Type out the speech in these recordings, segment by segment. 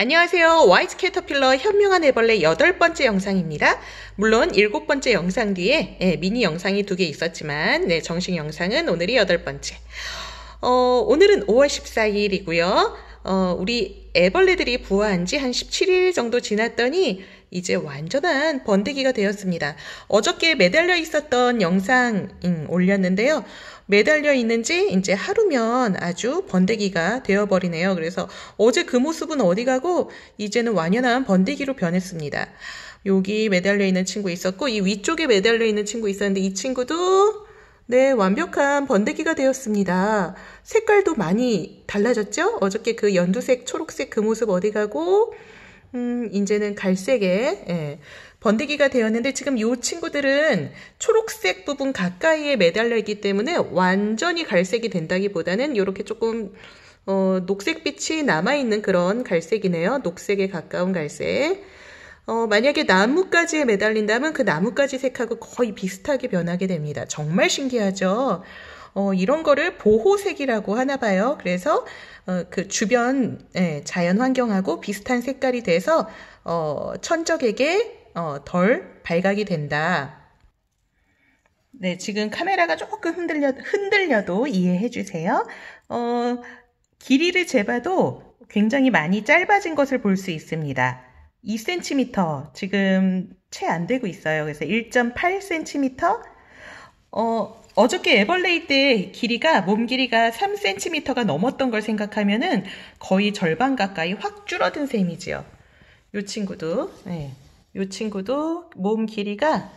안녕하세요. 와이즈 캐터필러 현명한 애벌레 여덟 번째 영상입니다. 물론 일곱 번째 영상 뒤에 예, 미니 영상이 두 개 있었지만 네, 정식 영상은 오늘이 여덟 번째. 어, 오늘은 5월 14일이고요. 어, 우리 애벌레들이 부화한 지 한 17일 정도 지났더니 이제 완전한 번데기가 되었습니다. 어저께 매달려 있었던 영상 음, 올렸는데요. 매달려 있는지 이제 하루면 아주 번데기가 되어버리네요. 그래서 어제 그 모습은 어디 가고 이제는 완연한 번데기로 변했습니다. 여기 매달려 있는 친구 있었고 이 위쪽에 매달려 있는 친구 있었는데 이 친구도 네, 완벽한 번데기가 되었습니다. 색깔도 많이 달라졌죠? 어저께 그 연두색, 초록색 그 모습 어디 가고 음, 이제는 갈색에 예, 번데기가 되었는데 지금 이 친구들은 초록색 부분 가까이에 매달려 있기 때문에 완전히 갈색이 된다기보다는 이렇게 조금 어, 녹색빛이 남아있는 그런 갈색이네요. 녹색에 가까운 갈색. 어, 만약에 나뭇가지에 매달린다면 그 나뭇가지 색하고 거의 비슷하게 변하게 됩니다. 정말 신기하죠? 어, 이런 거를 보호색이라고 하나 봐요. 그래서 어, 그 주변 예, 자연 환경하고 비슷한 색깔이 돼서 어, 천적에게 어, 덜 발각이 된다. 네, 지금 카메라가 조금 흔들려, 흔들려도 이해해 주세요. 어, 길이를 재봐도 굉장히 많이 짧아진 것을 볼 수 있습니다. 2cm 지금 채 안 되고 있어요. 그래서 1.8cm. 어, 어저께 애벌레이 때 길이가 몸 길이가 3cm가 넘었던 걸 생각하면은 거의 절반 가까이 확 줄어든 셈이지요. 요 친구도 네. 요 친구도 몸 길이가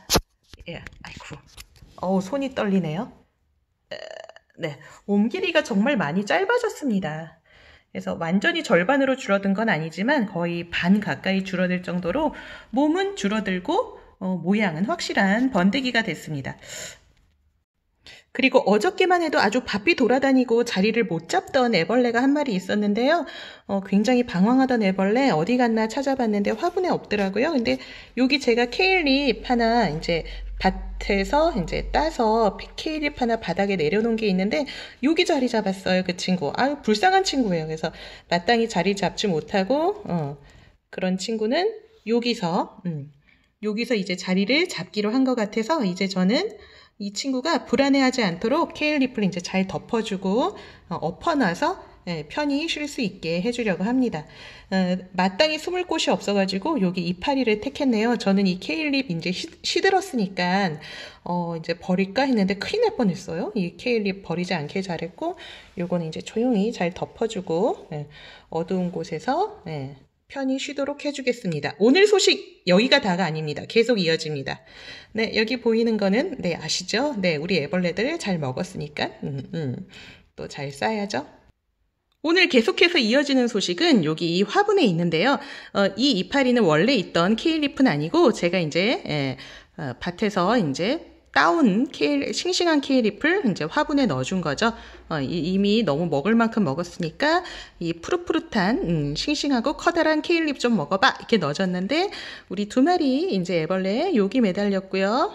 예, 아이고. 어우, 손이 떨리네요. 네. 몸 길이가 정말 많이 짧아졌습니다. 그래서 완전히 절반으로 줄어든 건 아니지만 거의 반 가까이 줄어들 정도로 몸은 줄어들고 어, 모양은 확실한 번데기가 됐습니다. 그리고 어저께만 해도 아주 바삐 돌아다니고 자리를 못 잡던 애벌레가 한 마리 있었는데요. 어, 굉장히 방황하던 애벌레 어디 갔나 찾아봤는데 화분에 없더라고요. 근데 여기 제가 케일잎 하나 이제 밭에서 이제 따서 케일잎 하나 바닥에 내려놓은 게 있는데 여기 자리 잡았어요. 그 친구. 아유 불쌍한 친구예요. 그래서 마땅히 자리 잡지 못하고 어, 그런 친구는 여기서 음, 여기서 이제 자리를 잡기로 한 것 같아서 이제 저는 이 친구가 불안해하지 않도록 케일리플를 이제 잘 덮어주고 어, 엎어놔서 예, 편히 쉴 수 있게 해주려고 합니다. 어, 마땅히 숨을 곳이 없어가지고 여기 이파리를 택했네요. 저는 이 케일립 이제 시, 시들었으니까 어, 이제 버릴까 했는데 큰일 날 뻔했어요. 이 케일립 버리지 않게 잘했고 요거는 이제 조용히 잘 덮어주고 예, 어두운 곳에서 예, 편히 쉬도록 해주겠습니다. 오늘 소식 여기가 다가 아닙니다. 계속 이어집니다. 네, 여기 보이는 거는 네 아시죠? 네, 우리 애벌레들 잘 먹었으니까 음, 음. 또잘 싸야죠. 오늘 계속해서 이어지는 소식은 여기 이 화분에 있는데요. 어, 이 이파리는 원래 있던 케일리프는 아니고 제가 이제 예, 어, 밭에서 이제 따온 케일, 싱싱한 케일잎을 이제 화분에 넣어준 거죠. 어, 이미 너무 먹을 만큼 먹었으니까 이 푸릇푸릇한 음, 싱싱하고 커다란 케일잎 좀 먹어봐 이렇게 넣어줬는데 우리 두 마리 이제 애벌레 에 여기 매달렸고요.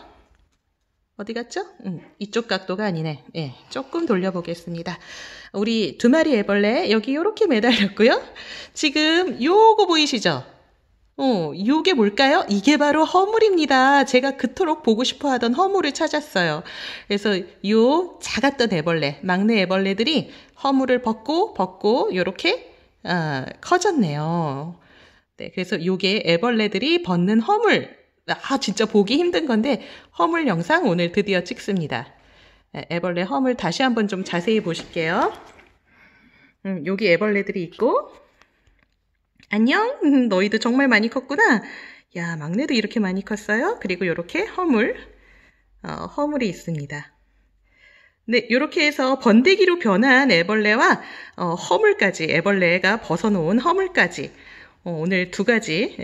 어디 갔죠? 음, 이쪽 각도가 아니네. 예, 조금 돌려보겠습니다. 우리 두 마리 애벌레 여기 이렇게 매달렸고요. 지금 요거 보이시죠? 어, 이게 뭘까요? 이게 바로 허물입니다. 제가 그토록 보고 싶어 하던 허물을 찾았어요. 그래서 요 작았던 애벌레, 막내 애벌레들이 허물을 벗고 벗고 요렇게 어, 커졌네요. 네, 그래서 요게 애벌레들이 벗는 허물. 아, 진짜 보기 힘든 건데 허물 영상 오늘 드디어 찍습니다. 네, 애벌레 허물 다시 한번 좀 자세히 보실게요. 음, 여기 애벌레들이 있고 안녕? 너희도 정말 많이 컸구나. 야, 막내도 이렇게 많이 컸어요? 그리고 이렇게 허물, 어, 허물이 있습니다. 네, 이렇게 해서 번데기로 변한 애벌레와 어, 허물까지, 애벌레가 벗어놓은 허물까지 어, 오늘 두 가지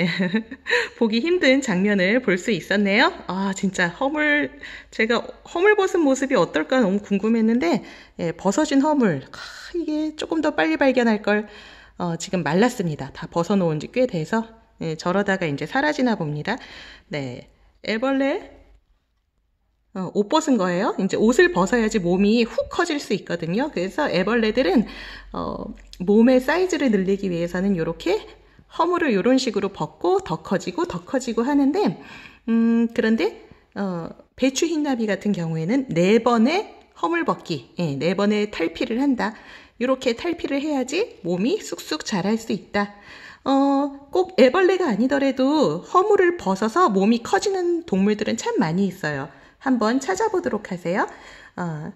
보기 힘든 장면을 볼 수 있었네요. 아, 진짜 허물, 제가 허물 벗은 모습이 어떨까 너무 궁금했는데 예, 벗어진 허물, 아, 이게 조금 더 빨리 발견할 걸 어, 지금 말랐습니다. 다 벗어놓은 지 꽤 돼서 예, 저러다가 이제 사라지나 봅니다. 네, 애벌레 어, 옷 벗은 거예요. 이제 옷을 벗어야지 몸이 훅 커질 수 있거든요. 그래서 애벌레들은 어, 몸의 사이즈를 늘리기 위해서는 이렇게 허물을 이런 식으로 벗고 더 커지고 더 커지고 하는데 음, 그런데 어, 배추 흰나비 같은 경우에는 네 번의 허물 벗기, 예, 네 번의 탈피를 한다. 이렇게 탈피를 해야지 몸이 쑥쑥 자랄 수 있다. 어, 꼭 애벌레가 아니더라도 허물을 벗어서 몸이 커지는 동물들은 참 많이 있어요. 한번 찾아보도록 하세요. 어,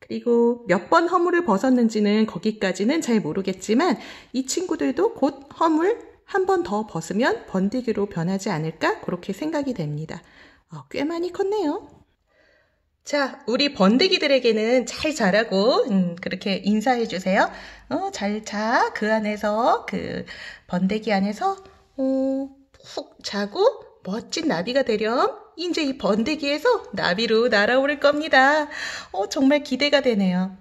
그리고 몇 번 허물을 벗었는지는 거기까지는 잘 모르겠지만 이 친구들도 곧 허물 한 번 더 벗으면 번데기로 변하지 않을까 그렇게 생각이 됩니다. 어, 꽤 많이 컸네요. 자, 우리 번데기들에게는 잘 자라고 음, 그렇게 인사해 주세요. 어, 잘 자. 그 안에서 그 번데기 안에서 어, 푹 자고 멋진 나비가 되렴. 이제 이 번데기에서 나비로 날아오를 겁니다. 어, 정말 기대가 되네요.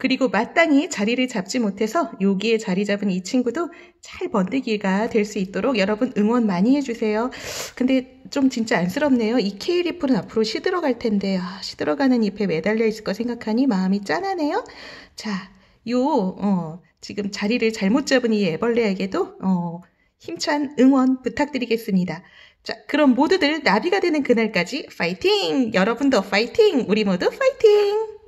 그리고 마땅히 자리를 잡지 못해서 여기에 자리 잡은 이 친구도 잘 번데기가 될 수 있도록 여러분 응원 많이 해주세요. 근데 좀 진짜 안쓰럽네요. 이 케이리플은 앞으로 시들어갈 텐데 아, 시들어가는 잎에 매달려 있을 거 생각하니 마음이 짠하네요. 자, 요 어, 지금 자리를 잘못 잡은 이 애벌레에게도 어, 힘찬 응원 부탁드리겠습니다. 자, 그럼 모두들 나비가 되는 그날까지 파이팅! 여러분도 파이팅! 우리 모두 파이팅!